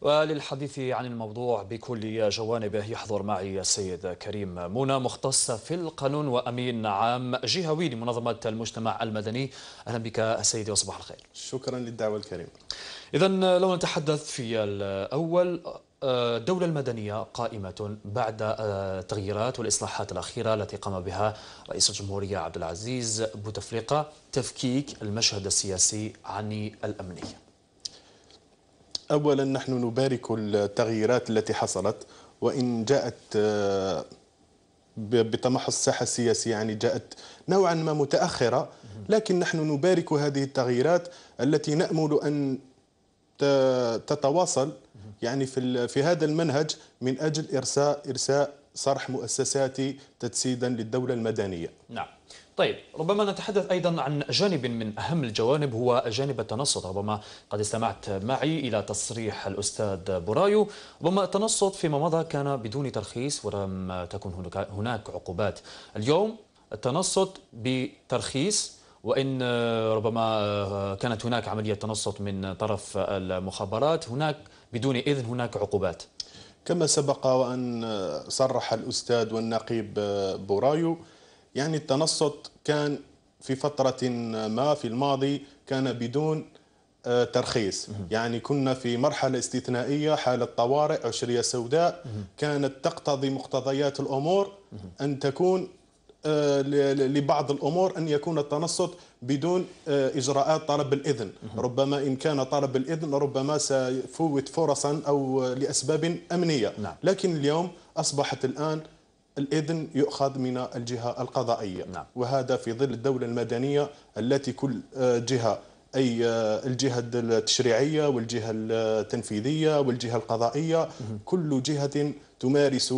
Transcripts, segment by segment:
وللحديث عن الموضوع بكل جوانبه يحضر معي السيد كريم منى مختص في القانون وامين عام جهوي لمنظمه المجتمع المدني اهلا بك سيدي وصباح الخير. شكرا للدعوه الكريمه. اذا لو نتحدث في الاول الدولة المدنية قائمة بعد التغييرات والإصلاحات الأخيرة التي قام بها رئيس الجمهورية عبد العزيز بوتفليقة تفكيك المشهد السياسي عن الأمنية أولا نحن نبارك التغييرات التي حصلت وإن جاءت آه، بتمحص الساحة السياسية يعني جاءت نوعا ما متأخرة لكن نحن نبارك هذه التغييرات التي نأمل أن تتواصل يعني في في هذا المنهج من اجل ارساء ارساء صرح مؤسساتي تجسيدا للدوله المدنيه. نعم. طيب ربما نتحدث أيضا عن جانب من أهم الجوانب هو جانب التنصت ربما قد استمعت معي إلى تصريح الأستاذ برايو ربما التنصت فيما مضى كان بدون ترخيص ولم تكن هناك عقوبات اليوم التنصت بترخيص وإن ربما كانت هناك عملية تنصت من طرف المخابرات هناك بدون إذن هناك عقوبات كما سبق وأن صرح الأستاذ والنقيب برايو يعني التنصت كان في فترة ما في الماضي كان بدون آه، ترخيص يعني كنا في مرحلة استثنائية حالة طوارئ عشرية سوداء كانت تقتضي مقتضيات الأمور أن تكون آه، لبعض الأمور أن يكون التنصت بدون آه، إجراءات طلب الإذن ربما إن كان طلب الإذن ربما سيفوت فرصا أو لأسباب أمنية نعم. لكن اليوم أصبحت الآن الإذن يؤخذ من الجهة القضائية نعم. وهذا في ظل الدولة المدنية التي كل جهة أي الجهة التشريعية والجهة التنفيذية والجهة القضائية كل جهة تمارس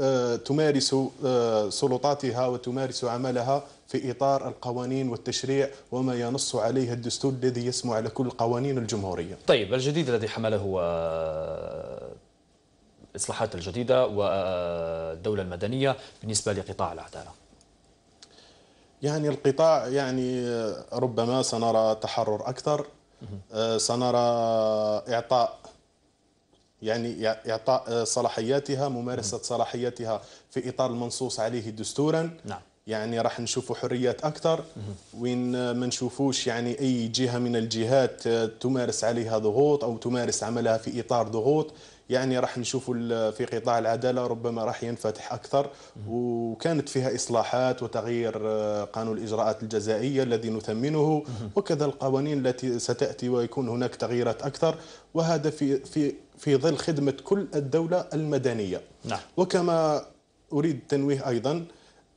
آه، تمارس آه، سلطاتها وتمارس عملها في إطار القوانين والتشريع وما ينص عليه الدستور الذي يسمو على كل قوانين الجمهورية طيب الجديد الذي حمله آه، الإصلاحات الجديدة والدولة المدنية بالنسبة لقطاع العدالة يعني القطاع يعني ربما سنرى تحرر أكثر آه، سنرى إعطاء يعني إعطاء آه، صلاحياتها ممارسة صلاحياتها في إطار المنصوص عليه دستورا نعم. يعني راح نشوفوا حريات أكثر وين ما نشوفوش يعني أي جهة من الجهات آه، تمارس عليها ضغوط أو تمارس عملها في إطار ضغوط يعني راح نشوف في قطاع العداله ربما راح ينفتح اكثر وكانت فيها اصلاحات وتغيير آه، قانون الاجراءات الجزائيه الذي نثمنه وكذا القوانين التي ستاتي ويكون هناك تغييرات اكثر وهذا في في في ظل خدمه كل الدوله المدنيه نعم. وكما اريد التنويه ايضا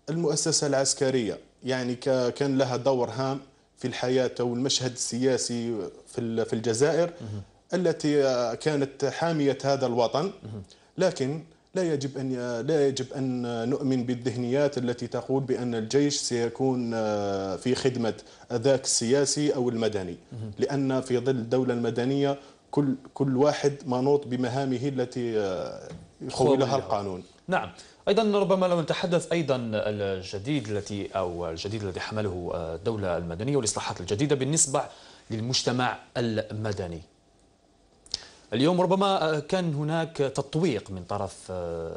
المؤسسه العسكريه يعني كان لها دور هام في الحياه والمشهد السياسي في الجزائر التي آه، كانت حامية هذا الوطن لكن لا يجب ان آه، لا يجب ان آه، نؤمن بالذهنيات التي تقول بان الجيش سيكون في خدمه ذاك السياسي او المدني لان في ظل الدوله المدنيه كل كل واحد منوط بمهامه التي يخولها القانون نعم ايضا ربما لو نتحدث ايضا الجديد التي او الجديد الذي حمله الدوله المدنيه والاصلاحات الجديده بالنسبه للمجتمع المدني اليوم ربما كان هناك تطويق من طرف آه،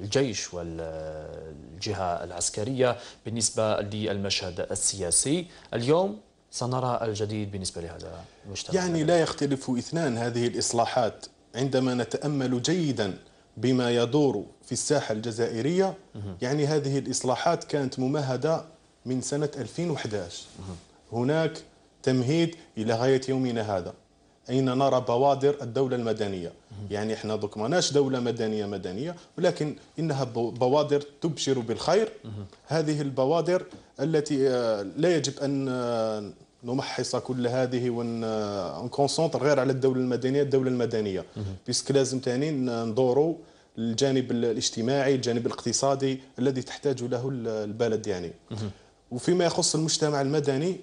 الجيش والجهة العسكرية بالنسبة للمشهد السياسي اليوم سنرى الجديد بالنسبة لهذا المجتمع يعني لا يختلف اثنان هذه الإصلاحات عندما نتأمل جيدا بما يدور في الساحة الجزائرية يعني هذه الإصلاحات كانت ممهدة من سنة 2011 هناك تمهيد إلى غاية يومنا هذا اين نرى بوادر الدوله المدنيه يعني احنا دوك ماناش دوله مدنيه مدنيه ولكن انها بوادر تبشر بالخير هذه البوادر التي آه، لا يجب ان آه، نمحص كل هذه ونكونسونتر آه، غير على الدوله المدنيه الدوله المدنيه بيسك لازم ثاني ندوروا الجانب الاجتماعي الجانب الاقتصادي الذي تحتاج له البلد يعني وفيما يخص المجتمع المدني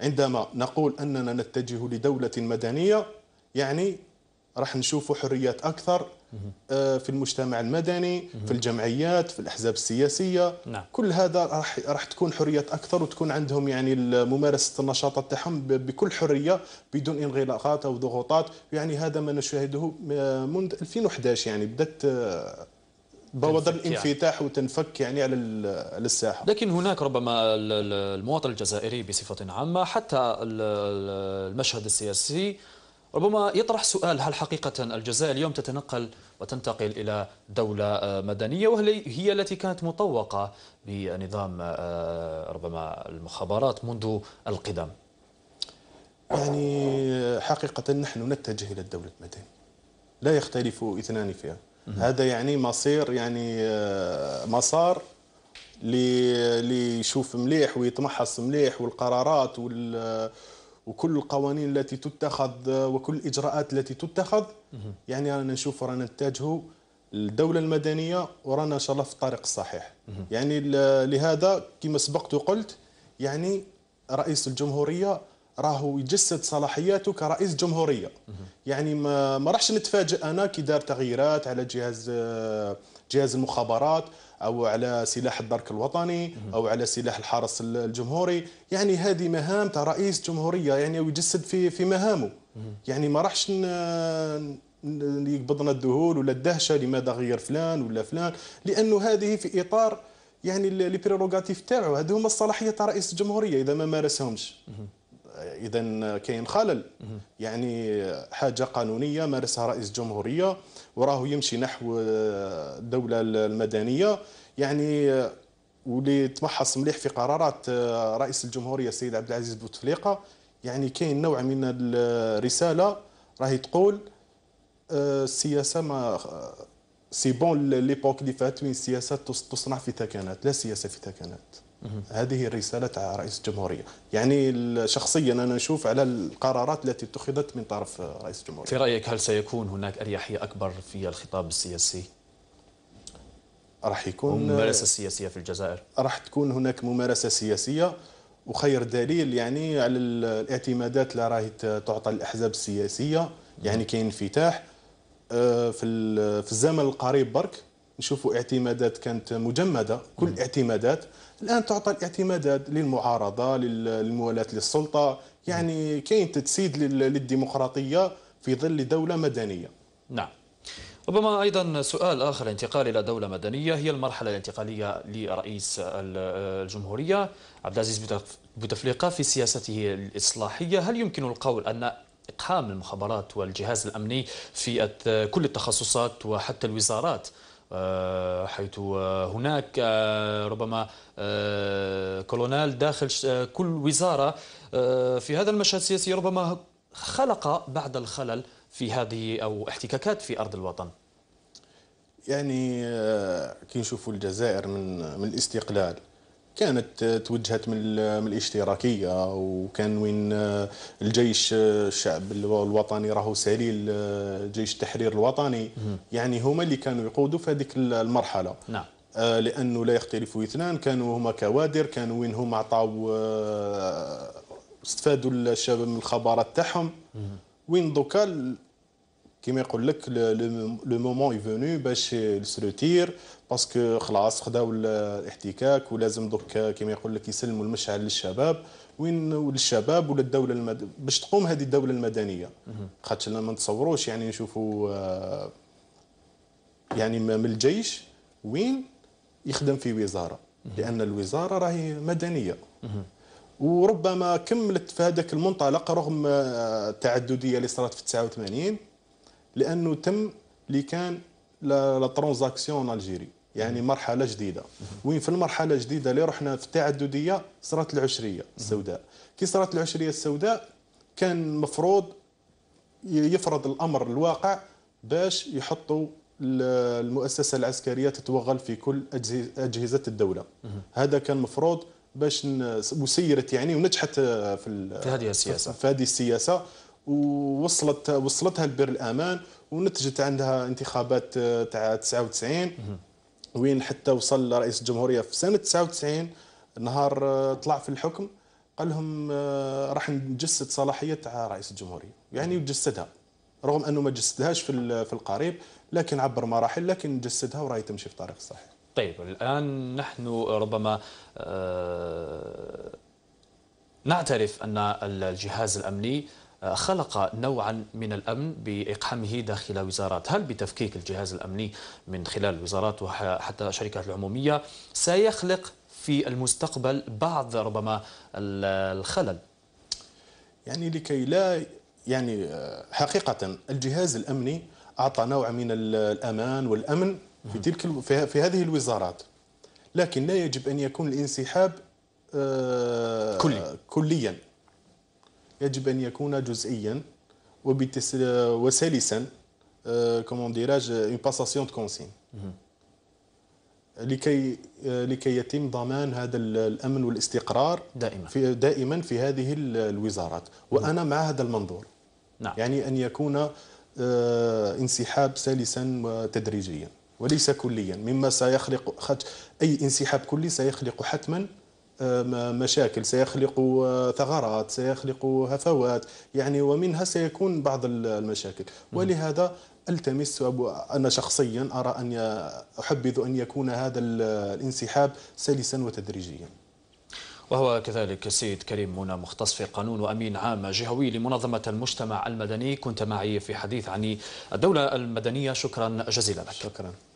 عندما نقول أننا نتجه لدولة مدنية يعني راح نشوف حريات أكثر آه، في المجتمع المدني في الجمعيات في الأحزاب السياسية نعم. كل هذا راح, راح تكون حريات أكثر وتكون عندهم يعني ممارسة النشاطات تاعهم بكل حرية بدون انغلاقات أو ضغوطات يعني هذا ما نشاهده آه، منذ 2011 يعني بدأت آه، بوادر يعني. الانفتاح يعني. وتنفك يعني على الساحه لكن هناك ربما المواطن الجزائري بصفه عامه حتى المشهد السياسي ربما يطرح سؤال هل حقيقة الجزائر اليوم تتنقل وتنتقل إلى دولة آه، مدنية وهل هي التي كانت مطوقة بنظام آه، ربما المخابرات منذ القدم يعني حقيقة نحن نتجه إلى الدولة المدنية لا يختلف اثنان فيها هذا يعني مصير يعني آه، مسار اللي يشوف مليح ويتمحص مليح والقرارات وال وكل القوانين التي تتخذ آه، وكل الاجراءات التي تتخذ يعني رانا نشوف رانا نتجهوا الدولة المدنية ورانا ان شاء الله في الطريق الصحيح يعني لهذا كما سبقت وقلت يعني رئيس الجمهورية راهو يجسد صلاحياته كرئيس جمهوريه يعني ما, ما راحش نتفاجئ انا كي دار تغييرات على جهاز جهاز المخابرات او على سلاح الدرك الوطني او على سلاح الحرس الجمهوري يعني هذه مهام تاع رئيس جمهوريه يعني ويجسد في في مهامه يعني ما راحش يقبضنا الذهول ولا الدهشه لماذا غير فلان ولا فلان لانه هذه في اطار يعني لي بريروغاتيف تاعو هذو هما الصلاحيات تاع رئيس الجمهوريه اذا ما مارسهمش اذا كاين خلل يعني حاجه قانونيه مارسها رئيس الجمهوريه وراه يمشي نحو الدوله المدنيه يعني واللي تمحص مليح في قرارات رئيس الجمهوريه السيد عبد العزيز بوتفليقه يعني كاين نوع من الرساله راهي تقول آه، السياسه ما سي بون ليبوك اللي فات وين السياسه تصنع في ثكنات لا سياسه في ثكنات هذه رسالة رئيس الجمهورية يعني شخصيا أنا أشوف على القرارات التي اتخذت من طرف رئيس الجمهورية في رأيك هل سيكون هناك أريحية أكبر في الخطاب السياسي؟ راح يكون ممارسة سياسية في الجزائر راح تكون هناك ممارسة سياسية وخير دليل يعني على الاعتمادات اللي راهي تعطى الأحزاب السياسية يعني كاين انفتاح آه، في الزمن القريب برك نشوفوا اعتمادات كانت مجمده كل نعم. اعتمادات الان تعطى الاعتمادات للمعارضه للموالاه للسلطه يعني نعم. كاين تجسيد للديمقراطيه في ظل دوله مدنيه نعم ربما ايضا سؤال اخر انتقال الى دوله مدنيه هي المرحله الانتقاليه لرئيس الجمهوريه عبد العزيز بوتفليقه في سياسته الاصلاحيه هل يمكن القول ان اقحام المخابرات والجهاز الامني في كل التخصصات وحتى الوزارات آه، حيث هناك آه، ربما آه، كولونال داخل كل وزارة في هذا المشهد السياسي ربما خلق بعض الخلل في هذه أو احتكاكات في أرض الوطن يعني كي نشوفوا الجزائر من من الاستقلال كانت توجهت من الاشتراكيه وكان وين آه، الجيش آه، الشعب الوطني راهو سليل آه، جيش التحرير الوطني يعني هما اللي كانوا يقودوا في هذيك المرحله نعم لانه لا يختلف اثنان كانوا هما كوادر كانوا وين هما عطاو استفادوا الشباب من الخبرات تاعهم وين دوكا كيما يقول لك لو مومون اي فوني باش يسروتير باسكو خلاص خداو الاحتكاك ولازم دوك كيما يقول لك يسلموا المشعل للشباب وين للشباب ولا الدوله المد... باش تقوم هذه الدوله المدنيه خاطش ما نتصوروش يعني نشوفوا آه، يعني من الجيش وين يخدم في وزاره لان الوزاره راهي مدنيه وربما كملت في هذاك المنطلق رغم التعدديه آه، اللي صارت في 89 لانه تم اللي كان لا ترانزاكسيون الجيري يعني مرحله جديده وين في المرحله الجديده اللي رحنا في التعدديه صارت العشريه السوداء كي صارت العشريه السوداء كان مفروض يفرض الامر الواقع باش يحطوا المؤسسه العسكريه تتوغل في كل اجهزه الدوله هذا كان مفروض باش وسيرت يعني ونجحت في في هذه السياسه في هذه السياسه ووصلت وصلتها لبر الامان ونتجت عندها انتخابات آه، تاع 99 وين حتى وصل رئيس الجمهوريه في سنه 99 نهار آه، طلع في الحكم قال لهم آه، راح نجسد صلاحيه تاع رئيس الجمهوريه يعني يجسدها رغم انه ما جسدهاش في في القريب لكن عبر مراحل لكن جسدها وراهي تمشي في طريق صحيح طيب الان نحن ربما نعترف ان الجهاز الامني خلق نوعا من الأمن بإقحامه داخل وزارات هل بتفكيك الجهاز الأمني من خلال الوزارات وحتى الشركات العمومية سيخلق في المستقبل بعض ربما الخلل يعني لكي لا يعني آه، حقيقة الجهاز الأمني أعطى نوع من الأمان والأمن في تلك في هذه الوزارات لكن لا يجب أن يكون الانسحاب آه، كلي. كليا يجب أن يكون جزئيا وسلسا كومون ديراج اون باساسيون دو كونسين لكي آه، لكي يتم ضمان هذا الامن والاستقرار دائما في دائما في هذه الوزارات وانا مع هذا المنظور نعم. يعني ان يكون آه، انسحاب سلسا وتدريجيا وليس كليا مما سيخلق أي انسحاب كلي سيخلق حتما مشاكل سيخلق ثغرات سيخلق هفوات يعني ومنها سيكون بعض المشاكل ولهذا التمس انا شخصيا ارى ان احبذ ان يكون هذا الانسحاب سلسا وتدريجيا وهو كذلك السيد كريم منى مختص في قانون وامين عام جهوي لمنظمه المجتمع المدني كنت معي في حديث عن الدوله المدنيه شكرا جزيلا لك شكرا